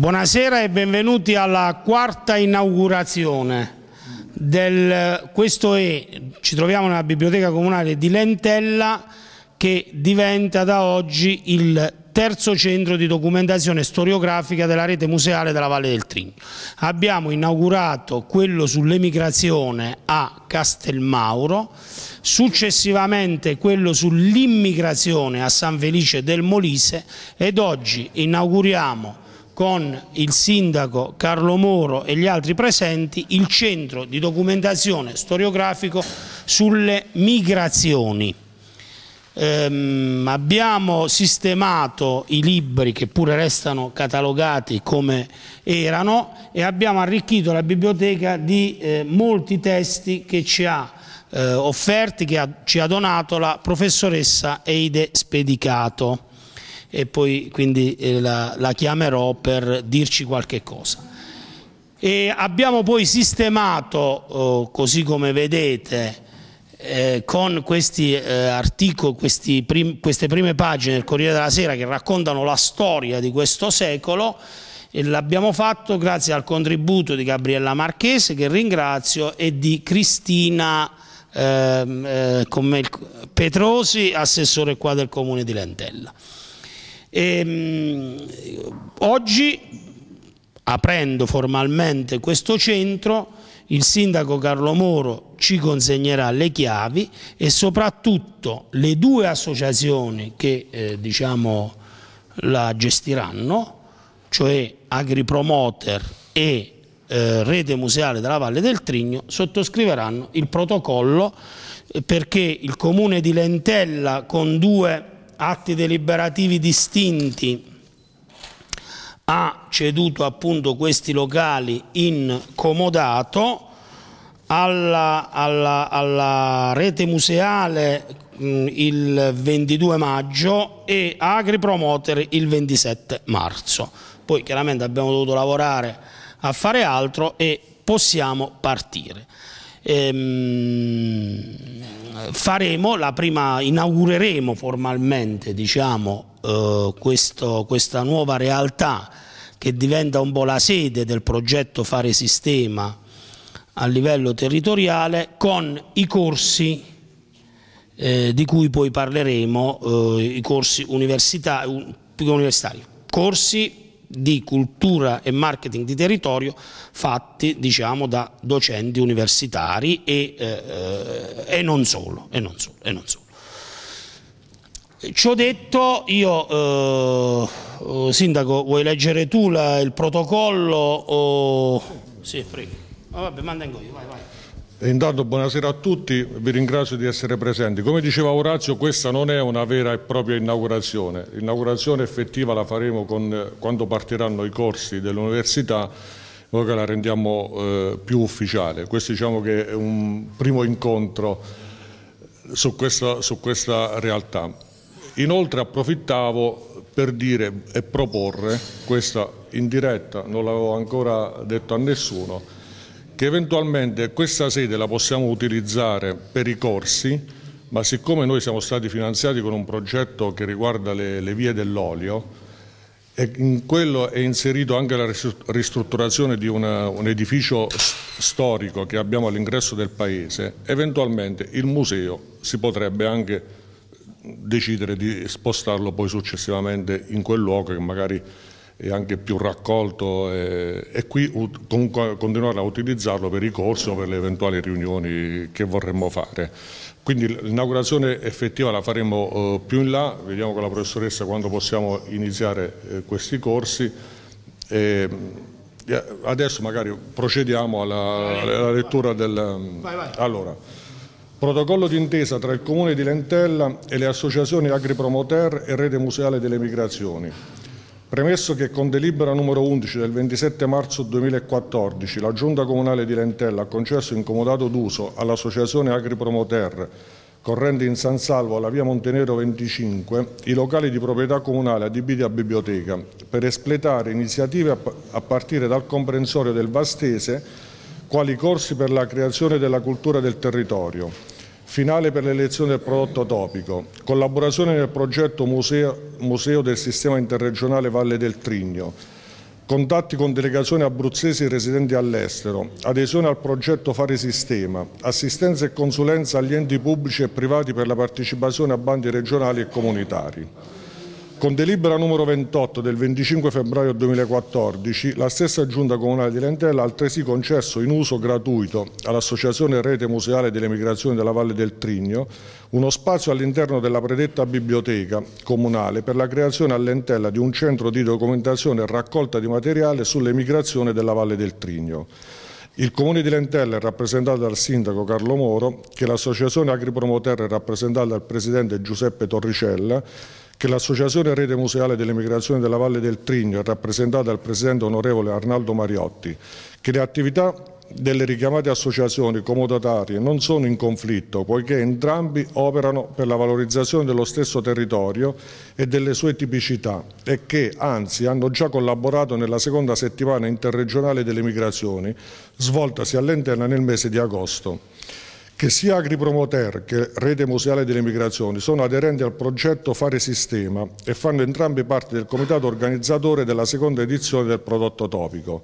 Buonasera e benvenuti alla quarta inaugurazione. Del, questo è, ci troviamo nella biblioteca comunale di Lentella che diventa da oggi il terzo centro di documentazione storiografica della rete museale della Valle del Trigno. Abbiamo inaugurato quello sull'emigrazione a Castelmauro, successivamente quello sull'immigrazione a San Felice del Molise ed oggi inauguriamo con il sindaco Carlo Moro e gli altri presenti il centro di documentazione storiografico sulle migrazioni. Ehm, abbiamo sistemato i libri che pure restano catalogati come erano e abbiamo arricchito la biblioteca di eh, molti testi che ci ha eh, offerti, che ha, ci ha donato la professoressa Eide Spedicato e poi quindi eh, la, la chiamerò per dirci qualche cosa. E abbiamo poi sistemato, eh, così come vedete, eh, con questi eh, articoli, questi prim queste prime pagine del Corriere della Sera che raccontano la storia di questo secolo, e l'abbiamo fatto grazie al contributo di Gabriella Marchese, che ringrazio, e di Cristina ehm, eh, Petrosi, assessore qua del Comune di Lentella. E, ehm, oggi, aprendo formalmente questo centro, il sindaco Carlo Moro ci consegnerà le chiavi e soprattutto le due associazioni che eh, diciamo, la gestiranno, cioè Agripromoter e eh, Rete Museale della Valle del Trigno, sottoscriveranno il protocollo eh, perché il comune di Lentella con due atti deliberativi distinti ha ceduto appunto questi locali in comodato alla, alla, alla rete museale mh, il 22 maggio e Agri Promoter il 27 marzo. Poi chiaramente abbiamo dovuto lavorare a fare altro e possiamo partire. Ehm faremo la prima, inaugureremo formalmente diciamo, eh, questo, questa nuova realtà che diventa un po' la sede del progetto Fare Sistema a livello territoriale con i corsi eh, di cui poi parleremo, eh, i corsi universitari, corsi di cultura e marketing di territorio fatti diciamo, da docenti universitari e, eh, e, non solo, e, non solo, e non solo. Ciò detto, io, eh, eh, Sindaco, vuoi leggere tu la, il protocollo? O... Sì, prego. Oh, vabbè, manda in vai, vai. Intanto buonasera a tutti, vi ringrazio di essere presenti. Come diceva Orazio, questa non è una vera e propria inaugurazione. L'inaugurazione effettiva la faremo con, eh, quando partiranno i corsi dell'università, noi che la rendiamo eh, più ufficiale. Questo diciamo che è un primo incontro su questa, su questa realtà. Inoltre approfittavo per dire e proporre, questa in diretta non l'avevo ancora detto a nessuno, che eventualmente questa sede la possiamo utilizzare per i corsi, ma siccome noi siamo stati finanziati con un progetto che riguarda le, le vie dell'olio, e in quello è inserito anche la ristrutturazione di una, un edificio storico che abbiamo all'ingresso del paese, eventualmente il museo si potrebbe anche decidere di spostarlo poi successivamente in quel luogo che magari e anche più raccolto e, e qui comunque continuare a utilizzarlo per i corsi o per le eventuali riunioni che vorremmo fare. Quindi l'inaugurazione effettiva la faremo eh, più in là, vediamo con la professoressa quando possiamo iniziare eh, questi corsi. E, adesso magari procediamo alla, alla lettura del... Vai, vai. Allora, protocollo d'intesa tra il Comune di Lentella e le associazioni Agripromoter e Rete Museale delle Migrazioni Premesso che con delibera numero 11 del 27 marzo 2014 la Giunta Comunale di Lentella ha concesso incomodato d'uso all'Associazione Agripromoter corrente in San Salvo alla via Montenero 25 i locali di proprietà comunale adibiti a biblioteca per espletare iniziative a partire dal comprensorio del Vastese quali corsi per la creazione della cultura del territorio, finale per l'elezione del prodotto topico, collaborazione nel progetto museo, museo, del Sistema Interregionale Valle del Trigno, contatti con delegazioni abruzzesi residenti all'estero, adesione al progetto Fare Sistema, assistenza e consulenza agli enti pubblici e privati per la partecipazione a bandi regionali e comunitari. Con delibera numero 28 del 25 febbraio 2014, la stessa Giunta Comunale di Lentella ha altresì concesso in uso gratuito all'Associazione Rete Museale delle Migrazioni della Valle del Trigno uno spazio all'interno della predetta biblioteca comunale per la creazione a Lentella di un centro di documentazione e raccolta di materiale sulle migrazioni della Valle del Trigno. Il Comune di Lentella è rappresentato dal Sindaco Carlo Moro, che l'Associazione Agripromoterra è rappresentata dal Presidente Giuseppe Torricella che l'Associazione Rete Museale dell'Emigrazione della Valle del Trigno è rappresentata dal Presidente Onorevole Arnaldo Mariotti, che le attività delle richiamate associazioni comodatarie non sono in conflitto poiché entrambi operano per la valorizzazione dello stesso territorio e delle sue tipicità e che anzi hanno già collaborato nella seconda settimana interregionale delle migrazioni svoltasi all'interno nel mese di agosto che sia Agripromoter che Rete Museale delle Migrazioni sono aderenti al progetto Fare Sistema e fanno entrambi parte del comitato organizzatore della seconda edizione del prodotto topico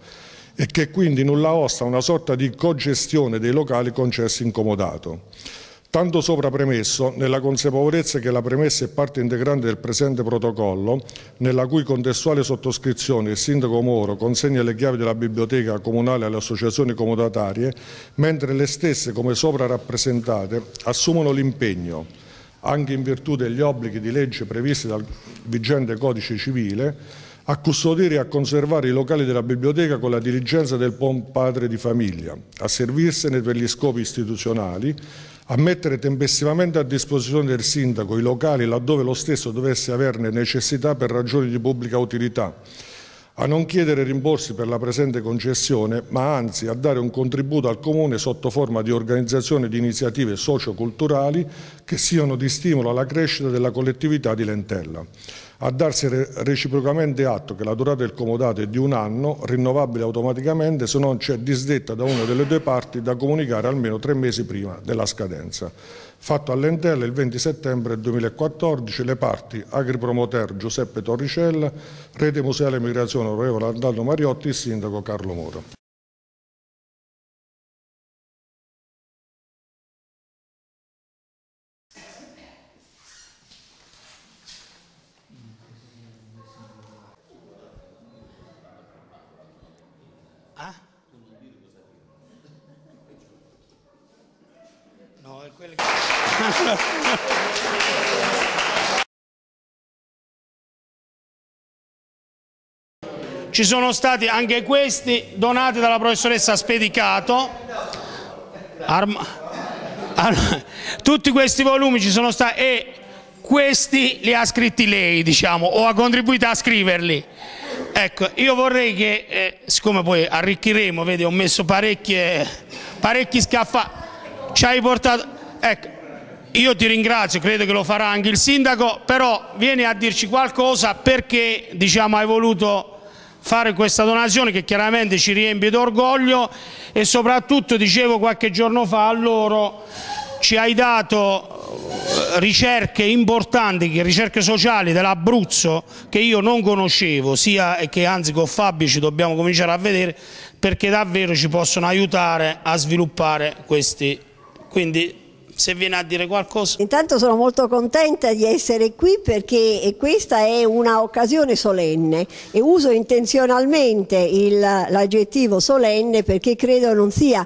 e che quindi nulla osta una sorta di cogestione dei locali concessi incomodato. Tanto sopra premesso, nella consapevolezza che la premessa è parte integrante del presente protocollo, nella cui contestuale sottoscrizione il Sindaco Moro consegna le chiavi della biblioteca comunale alle associazioni comodatarie, mentre le stesse, come sopra rappresentate, assumono l'impegno, anche in virtù degli obblighi di legge previsti dal vigente Codice Civile, a custodire e a conservare i locali della biblioteca con la diligenza del buon padre di famiglia, a servirsene per gli scopi istituzionali, a mettere tempestivamente a disposizione del sindaco i locali laddove lo stesso dovesse averne necessità per ragioni di pubblica utilità, a non chiedere rimborsi per la presente concessione, ma anzi a dare un contributo al Comune sotto forma di organizzazione di iniziative socioculturali che siano di stimolo alla crescita della collettività di Lentella a darsi reciprocamente atto che la durata del comodato è di un anno, rinnovabile automaticamente se non c'è disdetta da una delle due parti da comunicare almeno tre mesi prima della scadenza. Fatto all'Entella il 20 settembre 2014 le parti Agripromoter Giuseppe Torricella, Rete Museale Migrazione Onorevole Arnaldo Mariotti e Sindaco Carlo Moro. ci sono stati anche questi donati dalla professoressa Spedicato. Arma... tutti questi volumi ci sono stati e questi li ha scritti lei, diciamo, o ha contribuito a scriverli. Ecco, io vorrei che, eh, siccome poi arricchiremo, vedi, ho messo parecchie, parecchi scaffali, ci hai portato... Ecco, io ti ringrazio, credo che lo farà anche il sindaco, però vieni a dirci qualcosa perché, diciamo, hai voluto fare questa donazione che chiaramente ci riempie d'orgoglio e soprattutto, dicevo qualche giorno fa a loro, ci hai dato eh, ricerche importanti, ricerche sociali dell'Abruzzo che io non conoscevo, sia che anzi con Fabio ci dobbiamo cominciare a vedere perché davvero ci possono aiutare a sviluppare questi. Quindi se viene a dire qualcosa. Intanto sono molto contenta di essere qui perché questa è un'occasione solenne e uso intenzionalmente l'aggettivo solenne perché credo non sia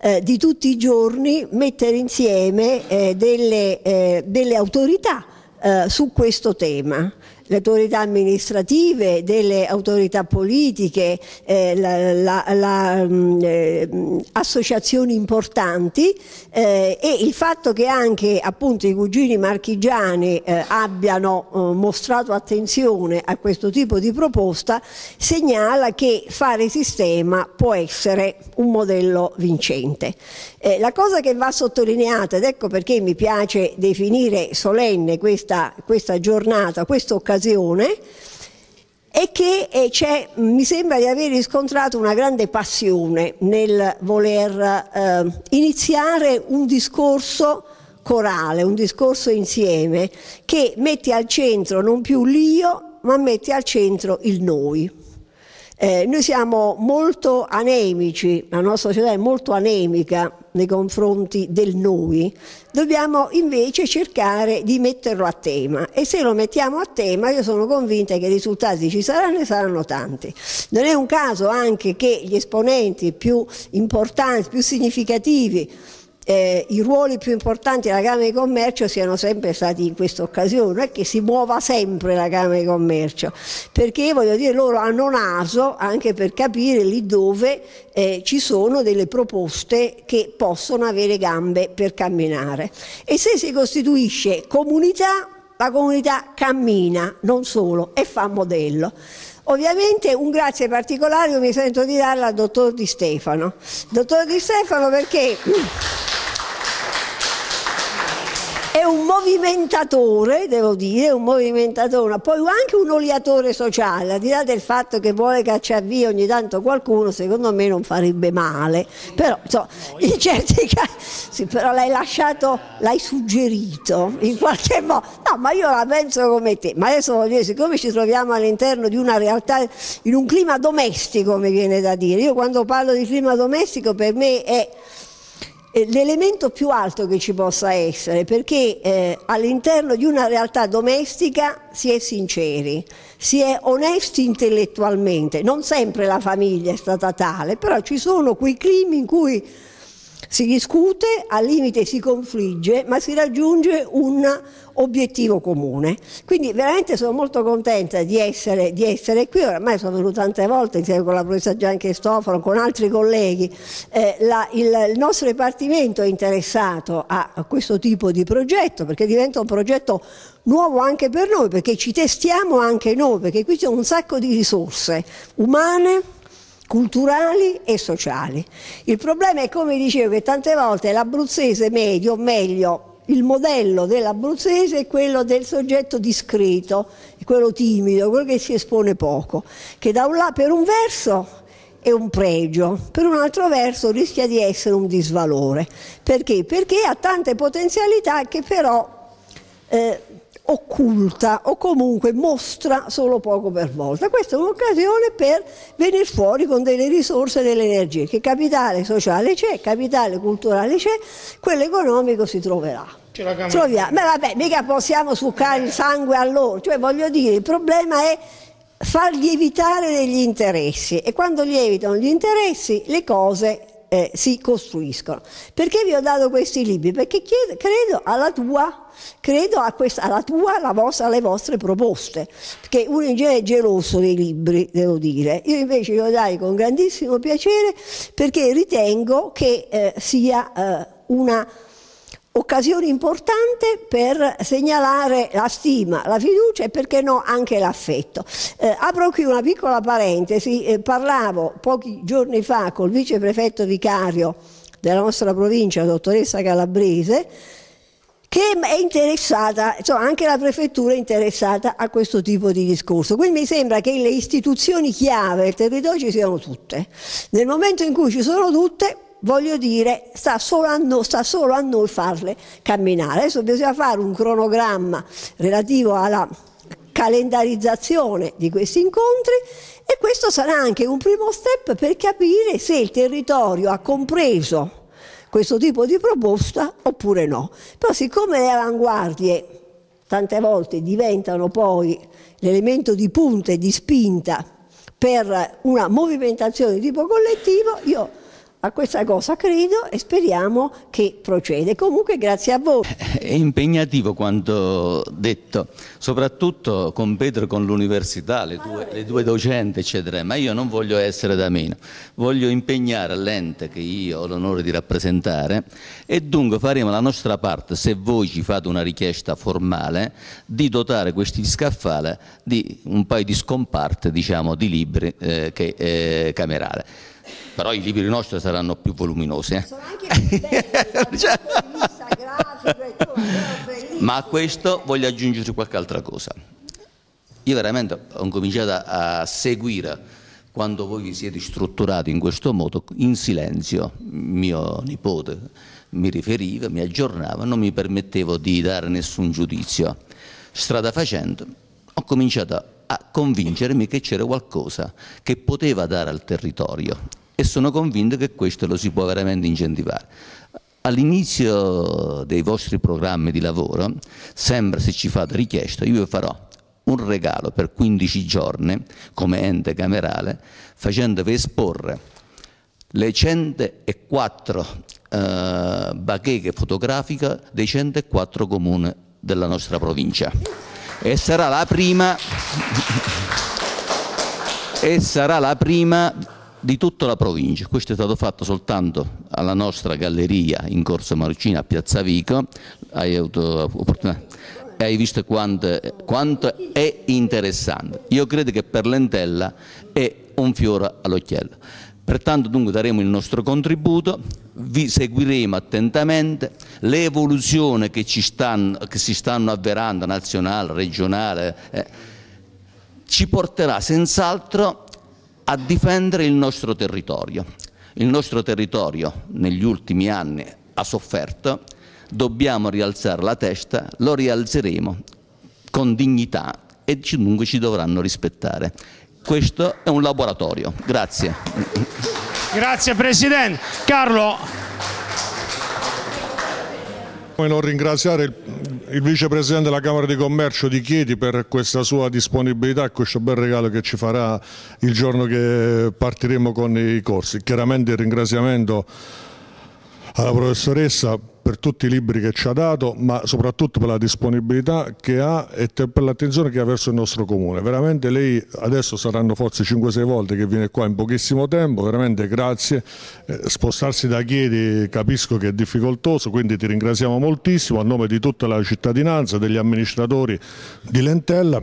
eh, di tutti i giorni mettere insieme eh, delle, eh, delle autorità eh, su questo tema le autorità amministrative, delle autorità politiche, eh, la, la, la, mm, eh, associazioni importanti eh, e il fatto che anche appunto i cugini marchigiani eh, abbiano eh, mostrato attenzione a questo tipo di proposta segnala che fare sistema può essere un modello vincente. Eh, la cosa che va sottolineata, ed ecco perché mi piace definire solenne questa, questa giornata, questa occasione, occasione e che eh, mi sembra di aver riscontrato una grande passione nel voler eh, iniziare un discorso corale, un discorso insieme che mette al centro non più l'io ma mette al centro il noi. Eh, noi siamo molto anemici, la nostra società è molto anemica nei confronti del noi, dobbiamo invece cercare di metterlo a tema e se lo mettiamo a tema io sono convinta che i risultati ci saranno e saranno tanti. Non è un caso anche che gli esponenti più importanti, più significativi eh, i ruoli più importanti della Camera di Commercio siano sempre stati in questa occasione, non è che si muova sempre la Camera di Commercio, perché voglio dire loro hanno naso anche per capire lì dove eh, ci sono delle proposte che possono avere gambe per camminare. E se si costituisce comunità, la comunità cammina, non solo, e fa modello. Ovviamente un grazie particolare mi sento di darla al dottor Di Stefano. Dottor Di Stefano perché... È un movimentatore, devo dire, un movimentatore, poi anche un oliatore sociale, al di là del fatto che vuole cacciar via ogni tanto qualcuno, secondo me non farebbe male, però insomma, in certi casi, però l'hai lasciato, l'hai suggerito in qualche modo, no, ma io la penso come te, ma adesso voglio dire, siccome ci troviamo all'interno di una realtà, in un clima domestico mi viene da dire, io quando parlo di clima domestico per me è eh, l'elemento più alto che ci possa essere, perché eh, all'interno di una realtà domestica si è sinceri, si è onesti intellettualmente, non sempre la famiglia è stata tale, però ci sono quei climi in cui si discute, al limite si confligge, ma si raggiunge un obiettivo comune. Quindi veramente sono molto contenta di essere, di essere qui, oramai sono venuta tante volte insieme con la professoressa Gianche Stofano, con altri colleghi. Eh, la, il, il, nostro dipartimento è interessato a, a questo tipo di progetto perché diventa un progetto nuovo anche per noi, perché ci testiamo anche noi, perché qui c'è un sacco di risorse umane, culturali e sociali. Il problema è, come dicevo, che tante volte l'abruzzese medio, o meglio, il modello dell'abruzzese è quello del soggetto discreto, quello timido, quello che si espone poco, che da un lato per un verso è un pregio, per un altro verso rischia di essere un disvalore. Perché? Perché ha tante potenzialità che però eh, occulta o comunque mostra solo poco per volta. Questa è un'occasione per venire fuori con delle risorse e delle energie, che capitale sociale c'è, capitale culturale c'è, quello economico si troverà. Troviamo. Ma vabbè, mica possiamo succare il sangue a loro, cioè voglio dire, il problema è far lievitare degli interessi e quando lievitano gli interessi le cose eh, si costruiscono. Perché vi ho dato questi libri? Perché chiedo, credo alla tua, credo questa, alla tua, alla vostra, alle vostre proposte. Perché uno in genere è geloso dei libri, devo dire. Io invece li ho dai con grandissimo piacere perché ritengo che eh, sia eh, una occasione importante per segnalare la stima, la fiducia e perché no anche l'affetto. Eh, apro qui una piccola parentesi, eh, parlavo pochi giorni fa col viceprefetto vicario della nostra provincia, dottoressa Calabrese, che è interessata, insomma anche la prefettura è interessata a questo tipo di discorso. Quindi mi sembra che le istituzioni chiave del territorio ci siano tutte. Nel momento in cui ci sono tutte, voglio dire, sta solo, a noi, sta solo a noi farle camminare. Adesso bisogna fare un cronogramma relativo alla calendarizzazione di questi incontri e questo sarà anche un primo step per capire se il territorio ha compreso questo tipo di proposta oppure no. Però siccome le avanguardie tante volte diventano poi l'elemento di punta e di spinta per una movimentazione di tipo collettivo, io a questa cosa credo e speriamo che proceda. Comunque grazie a voi. È impegnativo quanto detto, soprattutto con Pedro con l'università, le, le, due docenti eccetera, ma io non voglio essere da meno, voglio impegnare l'ente che io ho l'onore di rappresentare e dunque faremo la nostra parte, se voi ci fate una richiesta formale, di dotare questi scaffali di un paio di scomparte diciamo, di libri eh, che, eh, camerale però i libri nostri saranno più voluminosi. Eh? Sono anche più belli, eh, cioè Ma a questo voglio aggiungere qualche altra cosa. Io veramente ho cominciato a seguire quando voi vi siete strutturati in questo modo, in silenzio, mio nipote mi riferiva, mi aggiornava, non mi permettevo di dare nessun giudizio. Strada facendo ho cominciato a a convincermi che c'era qualcosa che poteva dare al territorio e sono convinto che questo lo si può veramente incentivare. All'inizio dei vostri programmi di lavoro, sempre se ci fate richiesta, io vi farò un regalo per 15 giorni come ente camerale facendovi esporre le 104 eh, bacheche fotografiche dei 104 comuni della nostra provincia e sarà la prima e sarà la prima di tutta la provincia. Questo è stato fatto soltanto alla nostra galleria in Corso Marcina a Piazza Vico. Hai avuto opportunità hai visto quanto, quanto, è interessante. Io credo che per Lentella è un fiore all'occhiello. Pertanto dunque daremo il nostro contributo, vi seguiremo attentamente le evoluzioni che, stanno, che si stanno avverando nazionale, regionale, eh, ci porterà senz'altro a difendere il nostro territorio. Il nostro territorio negli ultimi anni ha sofferto, dobbiamo rialzare la testa, lo rialzeremo con dignità e dunque ci dovranno rispettare questo è un laboratorio. Grazie. Grazie Presidente. Carlo. Come non ringraziare il, il Vicepresidente della Camera di Commercio di Chieti per questa sua disponibilità e questo bel regalo che ci farà il giorno che partiremo con i corsi. Chiaramente il ringraziamento alla professoressa per tutti i libri che ci ha dato, ma soprattutto per la disponibilità che ha e per l'attenzione che ha verso il nostro comune. Veramente lei adesso saranno forse 5-6 volte che viene qua in pochissimo tempo, veramente grazie. Eh, spostarsi da Chiedi capisco che è difficoltoso, quindi ti ringraziamo moltissimo a nome di tutta la cittadinanza, degli amministratori di Lentella.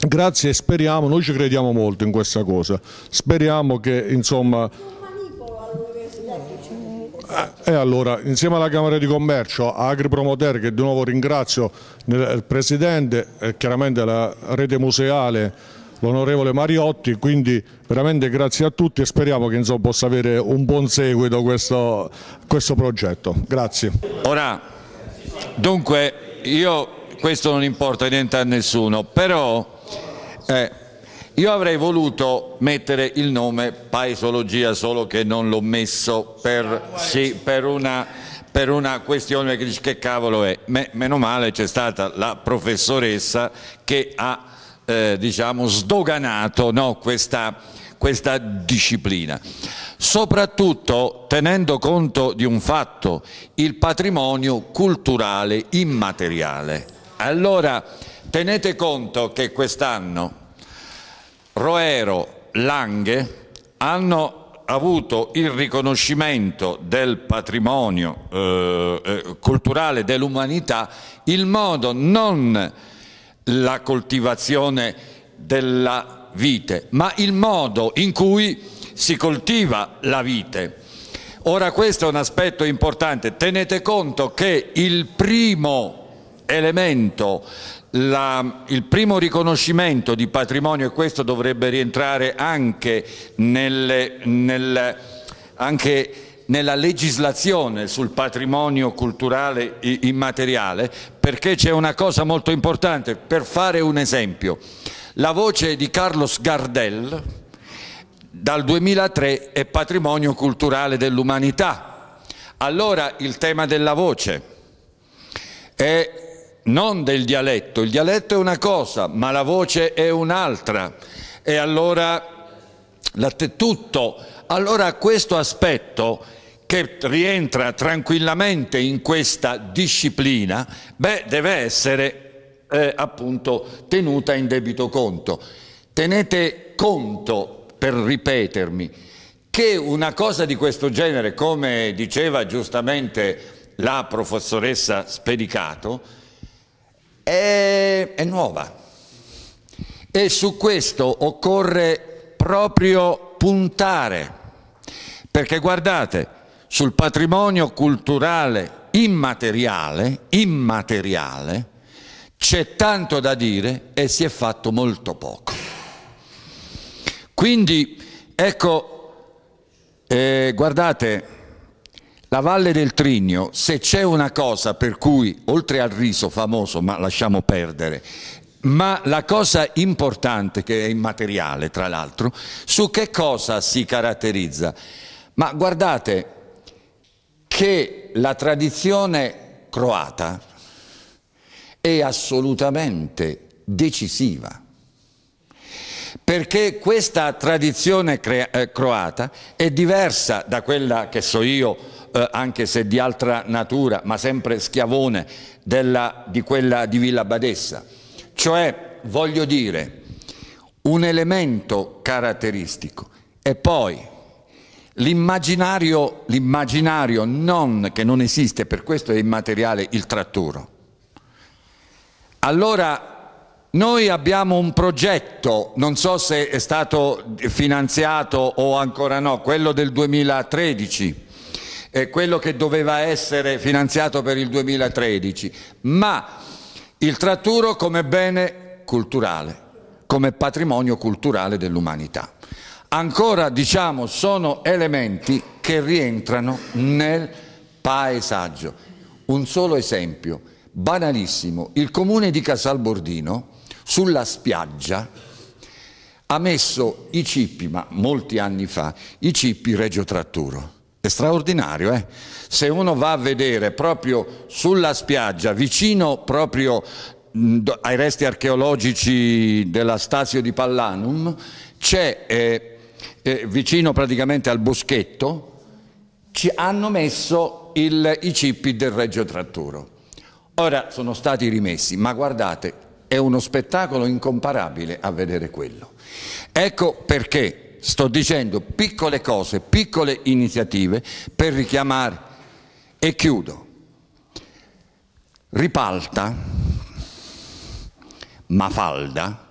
Grazie e speriamo, noi ci crediamo molto in questa cosa, speriamo che insomma e eh, eh, allora, insieme alla Camera di Commercio, Agripromoter, che di nuovo ringrazio, il eh, Presidente, e chiaramente la rete museale, l'onorevole Mariotti, quindi veramente grazie a tutti e speriamo che insomma, possa avere un buon seguito questo, questo progetto. Grazie. Ora, dunque, io questo non importa niente a nessuno, però... Eh, io avrei voluto mettere il nome Paesologia, solo che non l'ho messo per, sì, per, una, per una, questione che dice che cavolo è. Me, meno male c'è stata la professoressa che ha eh, diciamo, sdoganato no, questa questa disciplina. Soprattutto tenendo conto di un fatto, il patrimonio culturale immateriale. Allora tenete conto che quest'anno Roero, Lange hanno avuto il riconoscimento del patrimonio eh, eh, culturale dell'umanità, il modo non la coltivazione della vite, ma il modo in cui si coltiva la vite. Ora questo è un aspetto importante, tenete conto che il primo elemento la, il primo riconoscimento di patrimonio, e questo dovrebbe rientrare anche, nelle, nel, anche nella legislazione sul patrimonio culturale immateriale, perché c'è una cosa molto importante, per fare un esempio, la voce di Carlos Gardel dal 2003 è patrimonio culturale dell'umanità. Allora il tema della voce è non del dialetto, il dialetto è una cosa, ma la voce è un'altra. E allora tutto, allora questo aspetto che rientra tranquillamente in questa disciplina, beh, deve essere eh, appunto tenuta in debito conto. Tenete conto, per ripetermi, che una cosa di questo genere, come diceva giustamente la professoressa Spedicato, è, è nuova e su questo occorre proprio puntare, perché guardate, sul patrimonio culturale immateriale, immateriale c'è tanto da dire e si è fatto molto poco. Quindi, ecco, eh, guardate, la Valle del Trigno, se c'è una cosa per cui, oltre al riso famoso, ma lasciamo perdere, ma la cosa importante, che è immateriale tra l'altro, su che cosa si caratterizza? Ma guardate che la tradizione croata è assolutamente decisiva, perché questa tradizione eh, croata è diversa da quella che so io, eh, anche se di altra natura, ma sempre schiavone della, di quella di Villa Badessa. Cioè, voglio dire, un elemento caratteristico e poi l'immaginario, l'immaginario non, che non esiste, per questo è immateriale il tratturo. Allora noi abbiamo un progetto, non so se è stato finanziato o ancora no, quello del 2013 eh, quello che doveva essere finanziato per il 2013, ma il tratturo come bene culturale, come patrimonio culturale dell'umanità. Ancora, diciamo, sono elementi che rientrano nel paesaggio. Un solo esempio, banalissimo, il comune di Casalbordino sulla spiaggia ha messo i cippi, ma molti anni fa, i cippi Reggio Tratturo è straordinario, eh? Se uno va a vedere proprio sulla spiaggia, vicino proprio mm, ai resti archeologici della Stasio di Pallanum, c'è eh, eh, vicino praticamente al boschetto, ci hanno messo il, i cippi del Reggio Tratturo. Ora sono stati rimessi, ma guardate, è uno spettacolo incomparabile a vedere quello. Ecco perché sto dicendo piccole cose, piccole iniziative per richiamare e chiudo. Ripalta, Mafalda,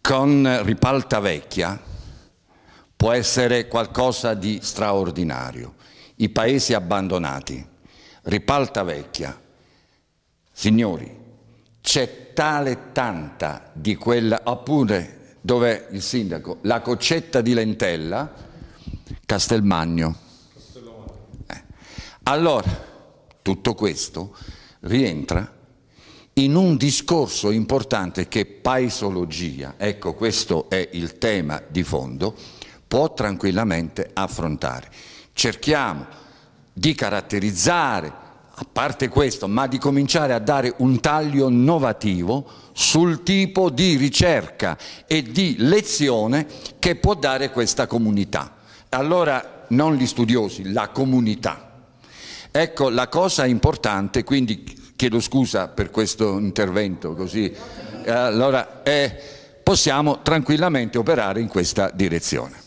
con Ripalta Vecchia può essere qualcosa di straordinario. I paesi abbandonati, Ripalta Vecchia, signori, c'è tale tanta di quella, oppure dov'è il sindaco? La Coccetta di Lentella, Castelmagno. Eh. Allora, tutto questo rientra in un discorso importante che paesologia, ecco questo è il tema di fondo, può tranquillamente affrontare. Cerchiamo di caratterizzare a parte questo, ma di cominciare a dare un taglio innovativo sul tipo di ricerca e di lezione che può dare questa comunità. Allora non gli studiosi, la comunità. Ecco la cosa importante, quindi chiedo scusa per questo intervento così, allora eh, possiamo tranquillamente operare in questa direzione.